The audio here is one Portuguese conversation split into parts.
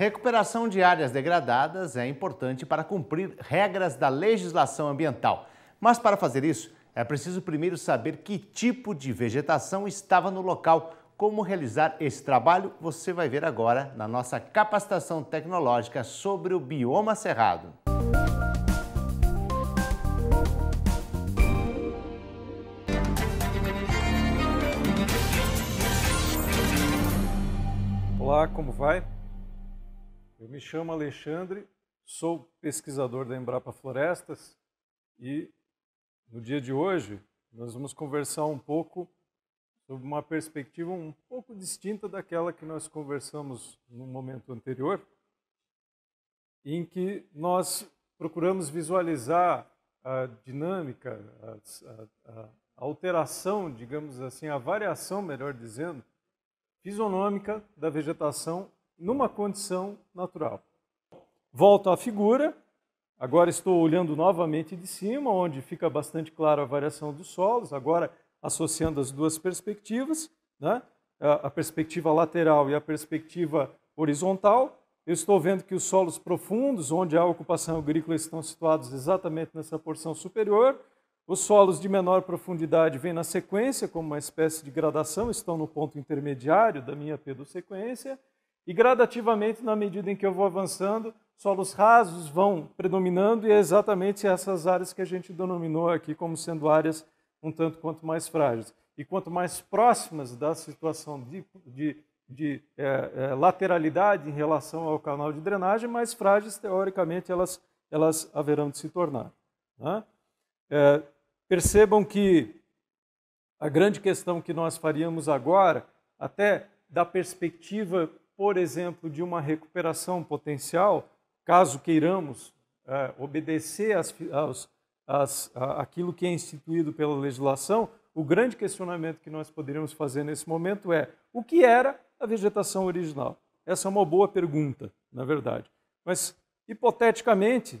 Recuperação de áreas degradadas é importante para cumprir regras da legislação ambiental. Mas para fazer isso, é preciso primeiro saber que tipo de vegetação estava no local. Como realizar esse trabalho, você vai ver agora na nossa capacitação tecnológica sobre o bioma cerrado. Olá, como vai? Eu me chamo Alexandre, sou pesquisador da Embrapa Florestas e no dia de hoje nós vamos conversar um pouco sobre uma perspectiva um pouco distinta daquela que nós conversamos no momento anterior, em que nós procuramos visualizar a dinâmica, a, a, a alteração, digamos assim, a variação, melhor dizendo, fisionômica da vegetação numa condição natural. Volto à figura, agora estou olhando novamente de cima, onde fica bastante clara a variação dos solos, agora associando as duas perspectivas, né? a perspectiva lateral e a perspectiva horizontal. Eu estou vendo que os solos profundos, onde há ocupação agrícola, estão situados exatamente nessa porção superior. Os solos de menor profundidade vêm na sequência, como uma espécie de gradação, estão no ponto intermediário da minha pedosequência. E gradativamente, na medida em que eu vou avançando, solos rasos vão predominando e é exatamente essas áreas que a gente denominou aqui como sendo áreas um tanto quanto mais frágeis. E quanto mais próximas da situação de, de, de é, é, lateralidade em relação ao canal de drenagem, mais frágeis, teoricamente, elas, elas haverão de se tornar. Né? É, percebam que a grande questão que nós faríamos agora, até da perspectiva por exemplo, de uma recuperação potencial, caso queiramos é, obedecer aquilo que é instituído pela legislação, o grande questionamento que nós poderíamos fazer nesse momento é o que era a vegetação original? Essa é uma boa pergunta, na verdade. Mas, hipoteticamente,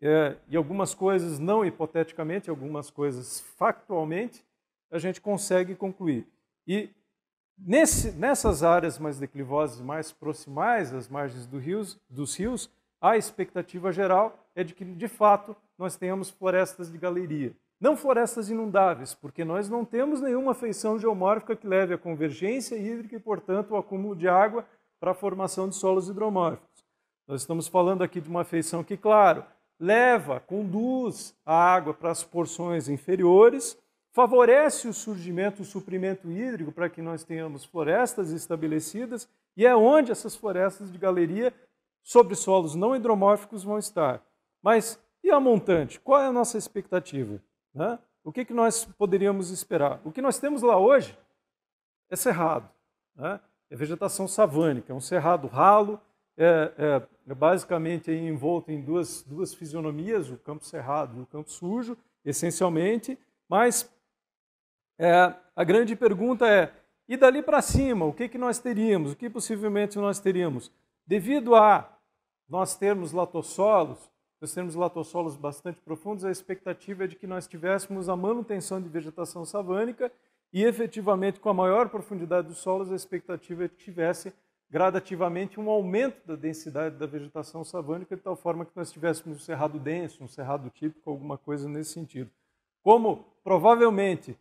é, e algumas coisas não hipoteticamente, algumas coisas factualmente, a gente consegue concluir. E Nesse, nessas áreas mais declivosas, mais proximais às margens do rios, dos rios, a expectativa geral é de que, de fato, nós tenhamos florestas de galeria. Não florestas inundáveis, porque nós não temos nenhuma feição geomórfica que leve à convergência hídrica e, portanto, ao acúmulo de água para a formação de solos hidromórficos. Nós estamos falando aqui de uma feição que, claro, leva, conduz a água para as porções inferiores, favorece o surgimento, o suprimento hídrico para que nós tenhamos florestas estabelecidas e é onde essas florestas de galeria sobre solos não hidromórficos vão estar. Mas e a montante? Qual é a nossa expectativa? Né? O que, que nós poderíamos esperar? O que nós temos lá hoje é cerrado. Né? É vegetação savânica, é um cerrado ralo, é, é, é basicamente envolto em duas, duas fisionomias, o campo cerrado e o campo sujo, essencialmente, mas é, a grande pergunta é: e dali para cima, o que, que nós teríamos? O que possivelmente nós teríamos? Devido a nós termos latossolos, nós termos latossolos bastante profundos, a expectativa é de que nós tivéssemos a manutenção de vegetação savânica e, efetivamente, com a maior profundidade dos solos, a expectativa é de que tivesse gradativamente um aumento da densidade da vegetação savânica, de tal forma que nós tivéssemos um cerrado denso, um cerrado típico, alguma coisa nesse sentido. Como provavelmente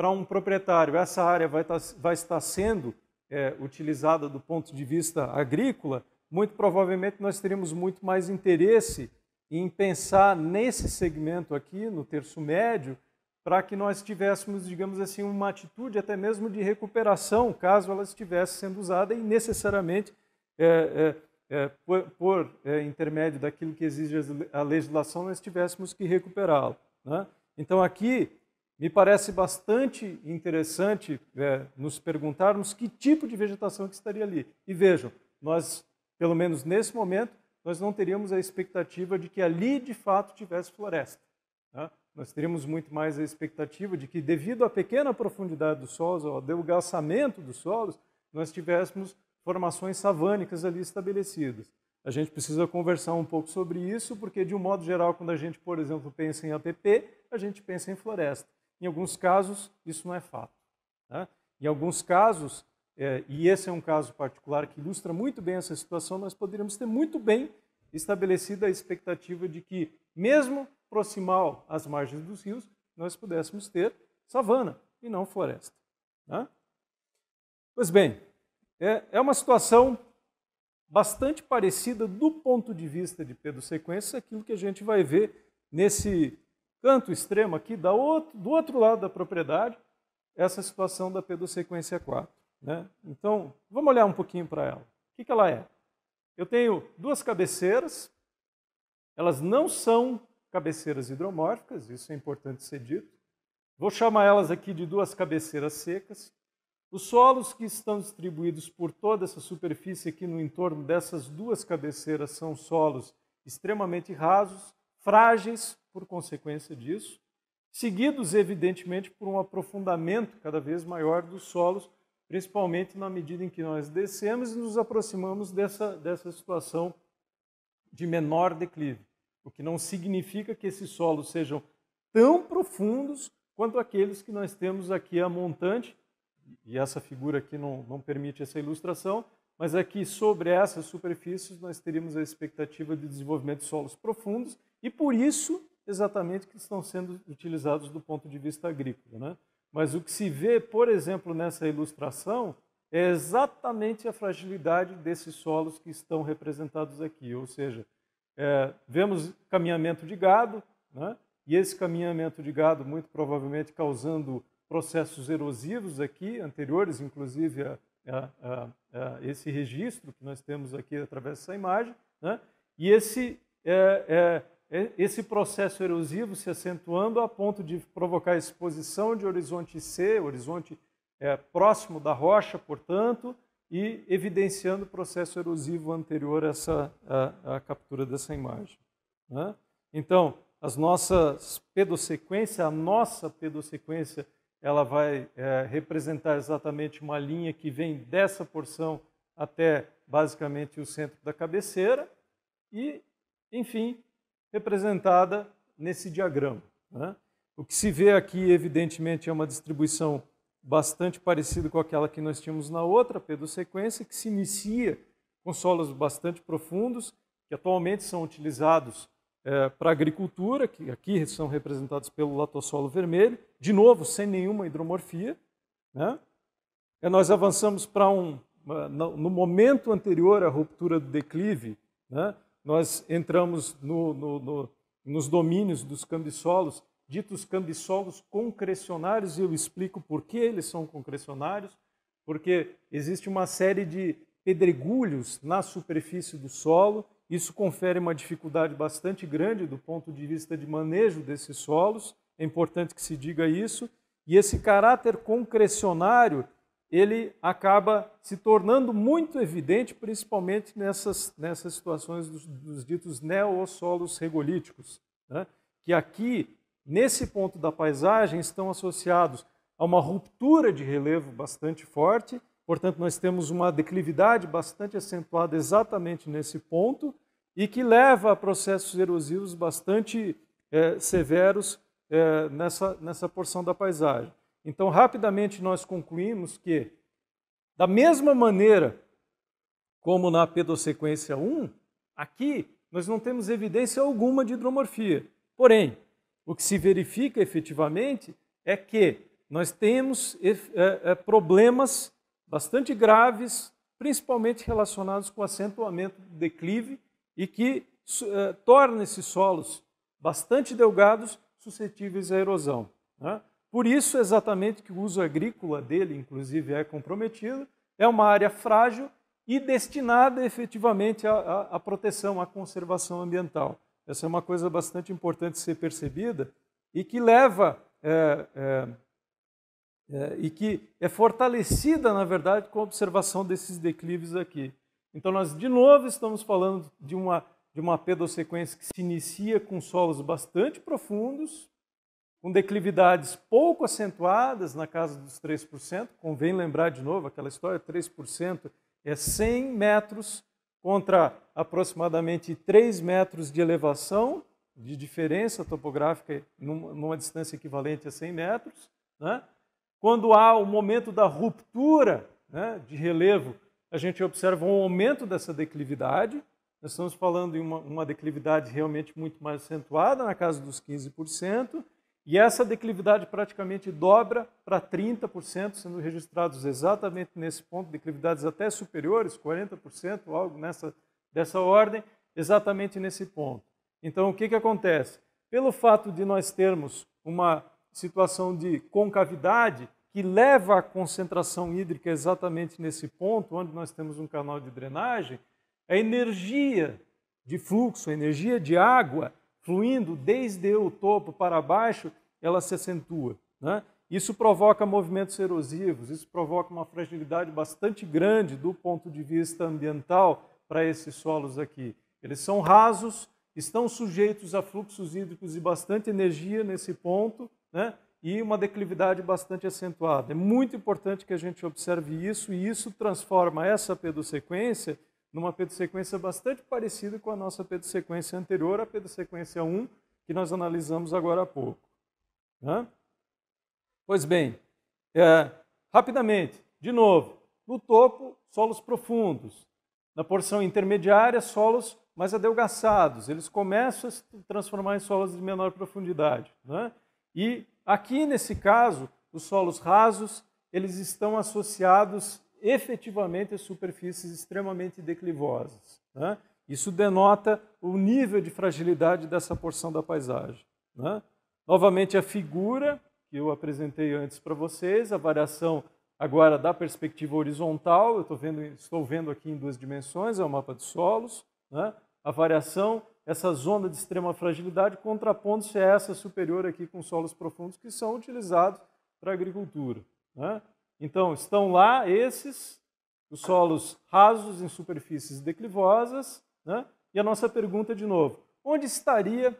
para um proprietário, essa área vai estar, tá, vai estar sendo é, utilizada do ponto de vista agrícola, muito provavelmente nós teríamos muito mais interesse em pensar nesse segmento aqui, no terço médio, para que nós tivéssemos, digamos assim, uma atitude até mesmo de recuperação, caso ela estivesse sendo usada e necessariamente é, é, é, por, por é, intermédio daquilo que exige a legislação, nós tivéssemos que recuperá-la. Né? Então aqui me parece bastante interessante é, nos perguntarmos que tipo de vegetação que estaria ali. E vejam, nós, pelo menos nesse momento, nós não teríamos a expectativa de que ali de fato tivesse floresta. Né? Nós teríamos muito mais a expectativa de que, devido à pequena profundidade dos solos, ao delgaçamento dos solos, nós tivéssemos formações savânicas ali estabelecidas. A gente precisa conversar um pouco sobre isso, porque, de um modo geral, quando a gente, por exemplo, pensa em APP, a gente pensa em floresta. Em alguns casos, isso não é fato. Né? Em alguns casos, é, e esse é um caso particular que ilustra muito bem essa situação, nós poderíamos ter muito bem estabelecida a expectativa de que, mesmo proximal às margens dos rios, nós pudéssemos ter savana e não floresta. Né? Pois bem, é, é uma situação bastante parecida do ponto de vista de pedosequência aquilo que a gente vai ver nesse canto extremo aqui, da outro, do outro lado da propriedade, essa situação da sequência 4. Né? Então, vamos olhar um pouquinho para ela. O que, que ela é? Eu tenho duas cabeceiras, elas não são cabeceiras hidromórficas, isso é importante ser dito. Vou chamar elas aqui de duas cabeceiras secas. Os solos que estão distribuídos por toda essa superfície aqui no entorno dessas duas cabeceiras são solos extremamente rasos, frágeis por consequência disso, seguidos, evidentemente, por um aprofundamento cada vez maior dos solos, principalmente na medida em que nós descemos e nos aproximamos dessa, dessa situação de menor declive, o que não significa que esses solos sejam tão profundos quanto aqueles que nós temos aqui a montante, e essa figura aqui não, não permite essa ilustração, mas aqui é sobre essas superfícies nós teríamos a expectativa de desenvolvimento de solos profundos e por isso, exatamente, que estão sendo utilizados do ponto de vista agrícola. Né? Mas o que se vê, por exemplo, nessa ilustração, é exatamente a fragilidade desses solos que estão representados aqui. Ou seja, é, vemos caminhamento de gado, né? e esse caminhamento de gado muito provavelmente causando processos erosivos aqui, anteriores inclusive a, a, a, a esse registro que nós temos aqui através dessa imagem, né? e esse é, é, esse processo erosivo se acentuando a ponto de provocar exposição de horizonte C, horizonte é, próximo da rocha, portanto, e evidenciando o processo erosivo anterior a essa a, a captura dessa imagem. Né? Então, as nossas pedosequência, a nossa pedosequência, ela vai é, representar exatamente uma linha que vem dessa porção até basicamente o centro da cabeceira e, enfim, representada nesse diagrama. Né? O que se vê aqui, evidentemente, é uma distribuição bastante parecida com aquela que nós tínhamos na outra Pedro sequência, que se inicia com solos bastante profundos, que atualmente são utilizados é, para agricultura, que aqui são representados pelo latossolo vermelho, de novo, sem nenhuma hidromorfia. Né? E eh, nós avançamos para um, eh, no momento anterior à ruptura do declive, né? nós entramos no, no, no, nos domínios dos cambissolos, ditos cambissolos concrecionários, e eu explico por que eles são concrecionários, porque existe uma série de pedregulhos na superfície do solo, isso confere uma dificuldade bastante grande do ponto de vista de manejo desses solos, é importante que se diga isso, e esse caráter concrecionário ele acaba se tornando muito evidente, principalmente nessas, nessas situações dos, dos ditos neossolos regolíticos, né? que aqui, nesse ponto da paisagem, estão associados a uma ruptura de relevo bastante forte, portanto, nós temos uma declividade bastante acentuada exatamente nesse ponto, e que leva a processos erosivos bastante eh, severos eh, nessa, nessa porção da paisagem. Então, rapidamente nós concluímos que, da mesma maneira como na pedosequência 1, aqui nós não temos evidência alguma de hidromorfia. Porém, o que se verifica efetivamente é que nós temos é, é, problemas bastante graves, principalmente relacionados com o acentuamento do declive e que é, torna esses solos bastante delgados suscetíveis à erosão. Né? Por isso, exatamente, que o uso agrícola dele, inclusive, é comprometido, é uma área frágil e destinada efetivamente à, à, à proteção, à conservação ambiental. Essa é uma coisa bastante importante ser percebida e que leva é, é, é, e que é fortalecida, na verdade, com a observação desses declives aqui. Então, nós de novo estamos falando de uma, de uma pedossequência que se inicia com solos bastante profundos, com declividades pouco acentuadas, na casa dos 3%. Convém lembrar de novo aquela história: 3% é 100 metros contra aproximadamente 3 metros de elevação, de diferença topográfica numa distância equivalente a 100 metros. Né? Quando há o momento da ruptura né, de relevo, a gente observa um aumento dessa declividade. Nós estamos falando em uma, uma declividade realmente muito mais acentuada, na casa dos 15%. E essa declividade praticamente dobra para 30%, sendo registrados exatamente nesse ponto, declividades até superiores, 40%, algo nessa, dessa ordem, exatamente nesse ponto. Então, o que, que acontece? Pelo fato de nós termos uma situação de concavidade, que leva a concentração hídrica exatamente nesse ponto, onde nós temos um canal de drenagem, a energia de fluxo, a energia de água, fluindo desde o topo para baixo, ela se acentua. Né? Isso provoca movimentos erosivos, isso provoca uma fragilidade bastante grande do ponto de vista ambiental para esses solos aqui. Eles são rasos, estão sujeitos a fluxos hídricos e bastante energia nesse ponto, né? e uma declividade bastante acentuada. É muito importante que a gente observe isso, e isso transforma essa pedossequência numa pedosequência bastante parecida com a nossa pedosequência anterior, a pedosequência 1, que nós analisamos agora há pouco. Né? Pois bem, é, rapidamente, de novo, no topo, solos profundos. Na porção intermediária, solos mais adelgaçados. Eles começam a se transformar em solos de menor profundidade. Né? E aqui, nesse caso, os solos rasos, eles estão associados efetivamente superfícies extremamente declivosas. Né? Isso denota o nível de fragilidade dessa porção da paisagem. Né? Novamente, a figura que eu apresentei antes para vocês, a variação agora da perspectiva horizontal, eu vendo, estou vendo aqui em duas dimensões, é o um mapa de solos, né? a variação, essa zona de extrema fragilidade, contrapondo-se a essa superior aqui com solos profundos que são utilizados para a agricultura. Né? Então, estão lá esses, os solos rasos em superfícies declivosas, né? e a nossa pergunta de novo: onde estaria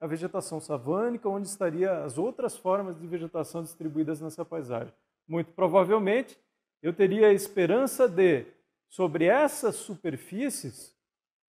a vegetação savânica, onde estaria as outras formas de vegetação distribuídas nessa paisagem? Muito provavelmente, eu teria a esperança de, sobre essas superfícies,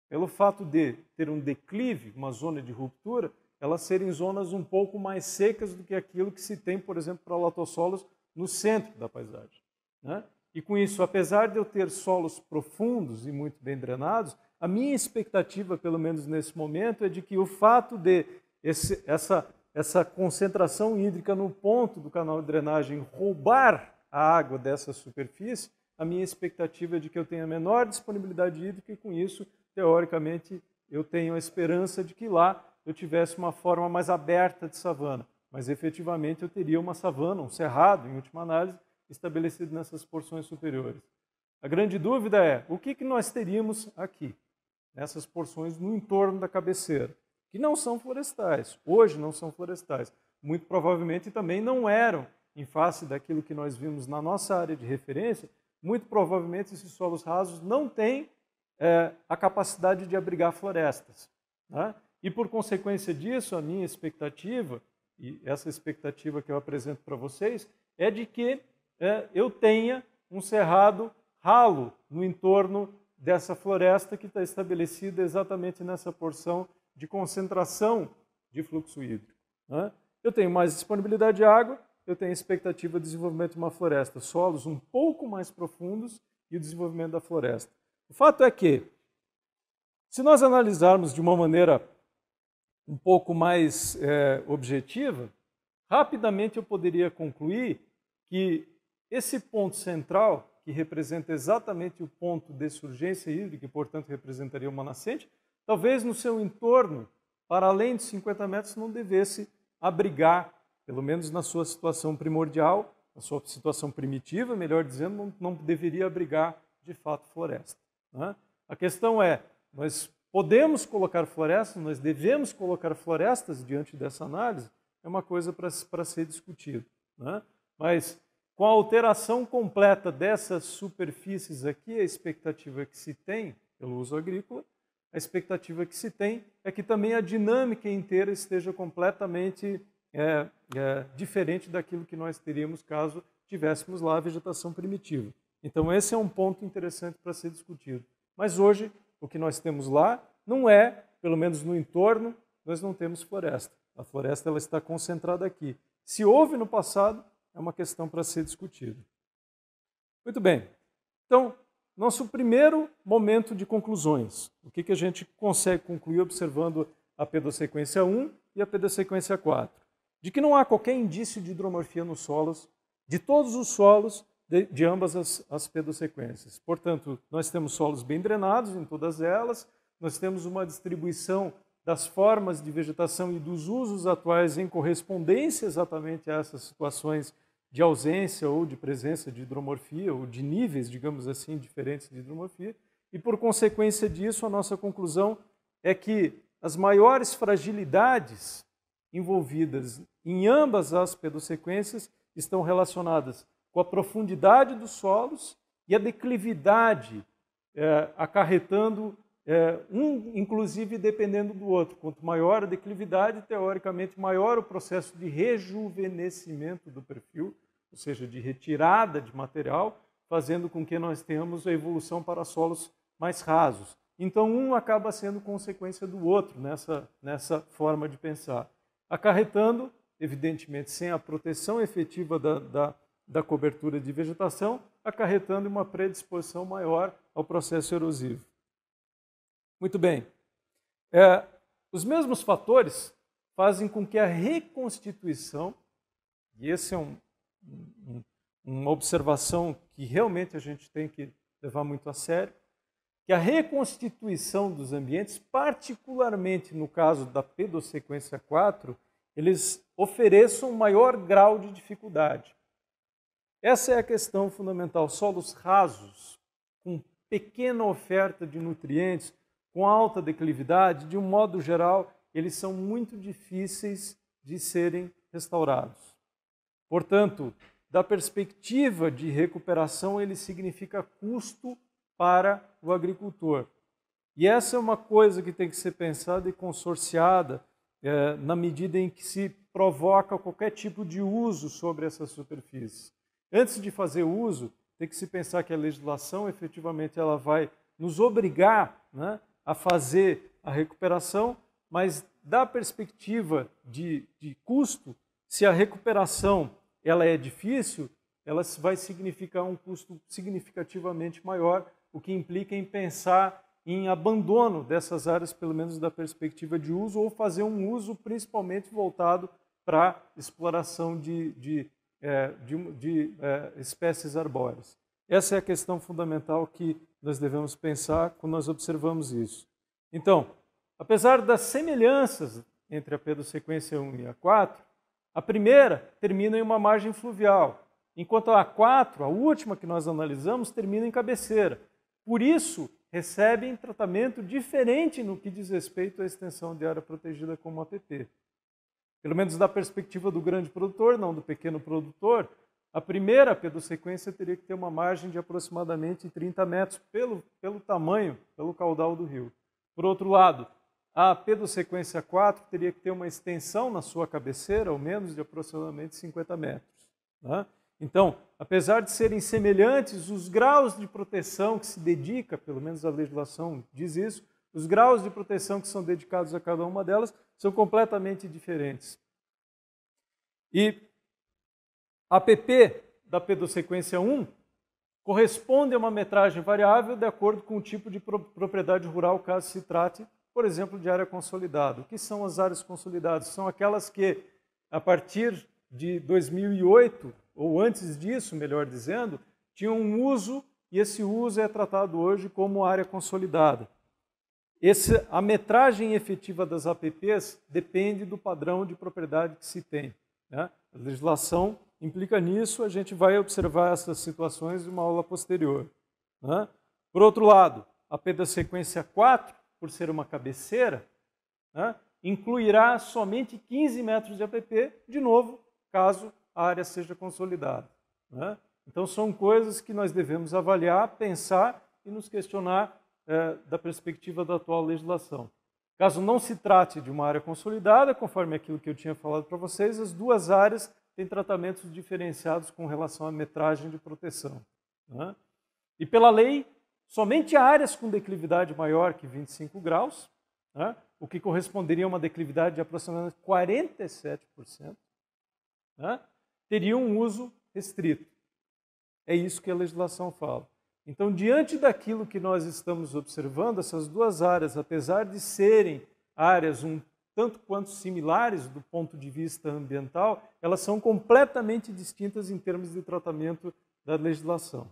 pelo fato de ter um declive, uma zona de ruptura, elas serem zonas um pouco mais secas do que aquilo que se tem, por exemplo, para latossolos no centro da paisagem. Né? E com isso, apesar de eu ter solos profundos e muito bem drenados, a minha expectativa, pelo menos nesse momento, é de que o fato de esse, essa, essa concentração hídrica no ponto do canal de drenagem roubar a água dessa superfície, a minha expectativa é de que eu tenha menor disponibilidade hídrica e, com isso, teoricamente, eu tenho a esperança de que lá eu tivesse uma forma mais aberta de savana mas efetivamente eu teria uma savana, um cerrado, em última análise, estabelecido nessas porções superiores. A grande dúvida é o que, que nós teríamos aqui, nessas porções no entorno da cabeceira, que não são florestais, hoje não são florestais, muito provavelmente também não eram, em face daquilo que nós vimos na nossa área de referência, muito provavelmente esses solos rasos não têm é, a capacidade de abrigar florestas. Né? E por consequência disso, a minha expectativa e essa expectativa que eu apresento para vocês é de que é, eu tenha um cerrado ralo no entorno dessa floresta que está estabelecida exatamente nessa porção de concentração de fluxo hídrico. Né? Eu tenho mais disponibilidade de água, eu tenho a expectativa de desenvolvimento de uma floresta, solos um pouco mais profundos e o desenvolvimento da floresta. O fato é que, se nós analisarmos de uma maneira um pouco mais é, objetiva, rapidamente eu poderia concluir que esse ponto central, que representa exatamente o ponto de surgência hídrica e, portanto, representaria uma nascente, talvez no seu entorno, para além de 50 metros, não devesse abrigar, pelo menos na sua situação primordial, na sua situação primitiva, melhor dizendo, não, não deveria abrigar de fato floresta. Né? A questão é, nós Podemos colocar florestas, nós devemos colocar florestas diante dessa análise, é uma coisa para ser discutido. Né? Mas com a alteração completa dessas superfícies aqui, a expectativa que se tem pelo uso agrícola, a expectativa que se tem é que também a dinâmica inteira esteja completamente é, é, diferente daquilo que nós teríamos caso tivéssemos lá a vegetação primitiva. Então, esse é um ponto interessante para ser discutido. Mas hoje o que nós temos lá não é, pelo menos no entorno, nós não temos floresta. A floresta ela está concentrada aqui. Se houve no passado, é uma questão para ser discutida. Muito bem. Então, nosso primeiro momento de conclusões. O que, que a gente consegue concluir observando a pedosequência 1 e a pedosequência 4? De que não há qualquer indício de hidromorfia nos solos, de todos os solos, de, de ambas as, as pedosequências. Portanto, nós temos solos bem drenados em todas elas, nós temos uma distribuição das formas de vegetação e dos usos atuais em correspondência exatamente a essas situações de ausência ou de presença de hidromorfia, ou de níveis, digamos assim, diferentes de hidromorfia. E por consequência disso, a nossa conclusão é que as maiores fragilidades envolvidas em ambas as pedosequências estão relacionadas com a profundidade dos solos e a declividade, é, acarretando é, um, inclusive, dependendo do outro. Quanto maior a declividade, teoricamente, maior o processo de rejuvenescimento do perfil, ou seja, de retirada de material, fazendo com que nós tenhamos a evolução para solos mais rasos. Então, um acaba sendo consequência do outro nessa, nessa forma de pensar, acarretando, evidentemente, sem a proteção efetiva da, da da cobertura de vegetação, acarretando uma predisposição maior ao processo erosivo. Muito bem. É, os mesmos fatores fazem com que a reconstituição, e essa é um, um, uma observação que realmente a gente tem que levar muito a sério, que a reconstituição dos ambientes, particularmente no caso da pedossequência 4, eles ofereçam um maior grau de dificuldade. Essa é a questão fundamental. Solos rasos, com pequena oferta de nutrientes, com alta declividade, de um modo geral, eles são muito difíceis de serem restaurados. Portanto, da perspectiva de recuperação, ele significa custo para o agricultor. E essa é uma coisa que tem que ser pensada e consorciada é, na medida em que se provoca qualquer tipo de uso sobre essas superfícies. Antes de fazer uso, tem que se pensar que a legislação efetivamente ela vai nos obrigar né, a fazer a recuperação, mas da perspectiva de, de custo, se a recuperação ela é difícil, ela vai significar um custo significativamente maior, o que implica em pensar em abandono dessas áreas, pelo menos da perspectiva de uso, ou fazer um uso principalmente voltado para exploração de, de é, de, de é, espécies arbóreas. Essa é a questão fundamental que nós devemos pensar quando nós observamos isso. Então, apesar das semelhanças entre a pedosequência 1 e a 4, a primeira termina em uma margem fluvial, enquanto a 4, a última que nós analisamos, termina em cabeceira. Por isso, recebem tratamento diferente no que diz respeito à extensão de área protegida como APP pelo menos da perspectiva do grande produtor, não do pequeno produtor, a primeira pedossequência teria que ter uma margem de aproximadamente 30 metros pelo, pelo tamanho, pelo caudal do rio. Por outro lado, a pedossequência 4 teria que ter uma extensão na sua cabeceira, ao menos de aproximadamente 50 metros. Né? Então, apesar de serem semelhantes, os graus de proteção que se dedica, pelo menos a legislação diz isso, os graus de proteção que são dedicados a cada uma delas são completamente diferentes. E a PP da pedosequência 1 corresponde a uma metragem variável de acordo com o tipo de propriedade rural, caso se trate, por exemplo, de área consolidada. O que são as áreas consolidadas? São aquelas que, a partir de 2008, ou antes disso, melhor dizendo, tinham um uso e esse uso é tratado hoje como área consolidada. Esse, a metragem efetiva das APPs depende do padrão de propriedade que se tem. Né? A legislação implica nisso, a gente vai observar essas situações em uma aula posterior. Né? Por outro lado, a P da sequência 4, por ser uma cabeceira, né? incluirá somente 15 metros de APP, de novo, caso a área seja consolidada. Né? Então, são coisas que nós devemos avaliar, pensar e nos questionar é, da perspectiva da atual legislação. Caso não se trate de uma área consolidada, conforme aquilo que eu tinha falado para vocês, as duas áreas têm tratamentos diferenciados com relação à metragem de proteção. Né? E pela lei, somente áreas com declividade maior que 25 graus, né? o que corresponderia a uma declividade de aproximadamente 47%, né? teriam um uso restrito. É isso que a legislação fala. Então, diante daquilo que nós estamos observando, essas duas áreas, apesar de serem áreas um tanto quanto similares do ponto de vista ambiental, elas são completamente distintas em termos de tratamento da legislação.